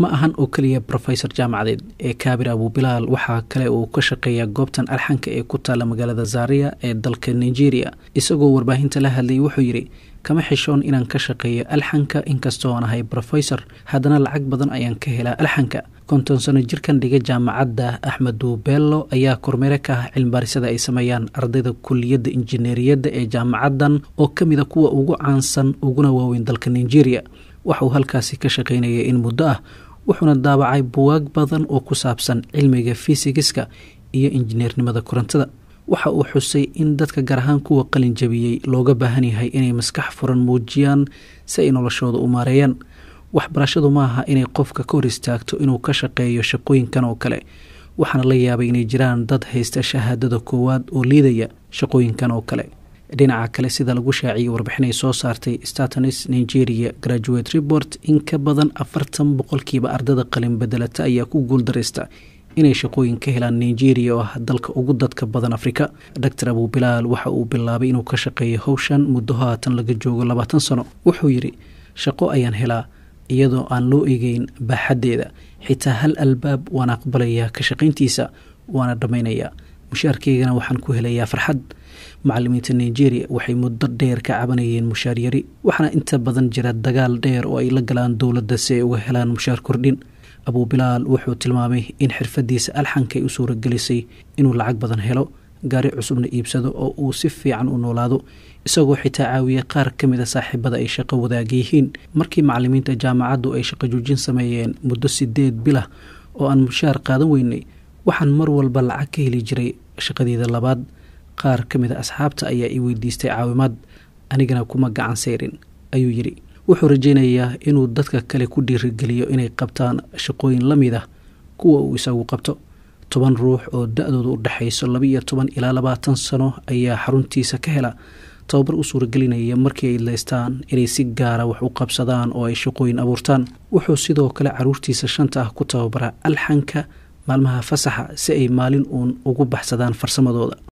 ma ahan oo keliya rofesor jaamacadeed ee kaabir abubilaal waxaa kale uu ka shaqeeyaa goobtan alxanka ee ku taala magaalada zaariya ee dalka nigeria isagoo warbaahinta la hadlayay wuxuu yidhi kama xishoon inaan ka shaqeeyo alxanka inkastoo aan ahay rofesor haddana lacag badan ayaan ka helaa alxanka konton sano jirkan dhiga jaamacadda axmed duubello ayaa kormeere ka ah cilmibaarisada ay sameeyaan ardayda kulliyadda injineeriyadda ee jaamacaddan oo ka mida kuwa ugu caansan uguna waaweyn dalka nigeria waxauu halkaasi ka shaqaynayay in muddo ah wuxuuna daabacay buwaag badan oo ku saabsan cilmiga fisigiska iyo injineernimada korontada waxa uu xusay in dadka gaar ahaan kuwa qalin jabiyey looga baahan yahay inay maskax furan muujiyaan si ay noloshooda u maareeyaan waxbarashadu ma aha inay qofka ka hor istaagto inuu ka shaqeeyo shaqooyinkan oo kale waxaana la yaabay inay jiraan dad haysta shahaadada koowaad oo liidaya shaqooyinkan oo kale dhinaca kale sida lagu shaaciyey warbixinay soo saartay statanis nigeria graduate report in ka badan afartan boqolkiiba ardada qalin bedelata ayaa ku guuldareysta inay shaqooyin ka helaan nigeria oo ah dalka ugu dadka badan afrika doctor abubilaal waxa uu bilaabay inuu ka shaqeeyo howshan muddo haatan laga joogo labaatan sano wuxuu yidhi shaqo ayaan helaa iyadoo aan loo eegeyn baaxaddeeda xitaa hal albaab waana aqbalayaa ka shaqayntiisa waana dhammaynayaa mushaarkaygana waxaan ku helayaa farxad macalimiinta nigeria waxay muddo dheer ka cabanayeen mushaar yari waxaana inta badan jira dagaal dheer oo ay la galaan dowladda si ay uga helaan mushaar kordhin abuu bilaal wuxuu tilmaamay in xirfadiisa alxanka ay u suuragelisay inuu lacag badan helo gaari cusubna iibsado oo uu si fiican u noolaado isagoo xitaa caawiya qaar ka mida saaxiibada ay shaqo wadaag yihiin markii macalimiinta jaamacaddu ay shaqo joojin sameeyeen muddo sideed bilah oo aan mushaar qaadan weynay waxaan mar walba lacag ka heli jiray shaqadeeda labaad qaar ka mid a asxaabta ayaa i weydiistay caawimaad anigana kuma gacan seyrin ayuu yidhi wuxuu rajaynayaa inuu dadka kale ku dhiirigeliyo inay qabtaan shaqooyin la mid ah kuwa uu isagu qabto toban ruux oo da-doodu u dhexayso laba-iyo toban ilaa labaatan sano ayaa xaruntiisa ka hela tababar u suuragelinaya markii ay laystaan inay si gaara wax u qabsadaan oo ay shaqooyin abuurtaan wuxuu sidoo kale caruurtiisa shanta ah ku tababaraa alxanka maalmaha fasaxa si ay maalin uun ugu baxsadaan farsamadooda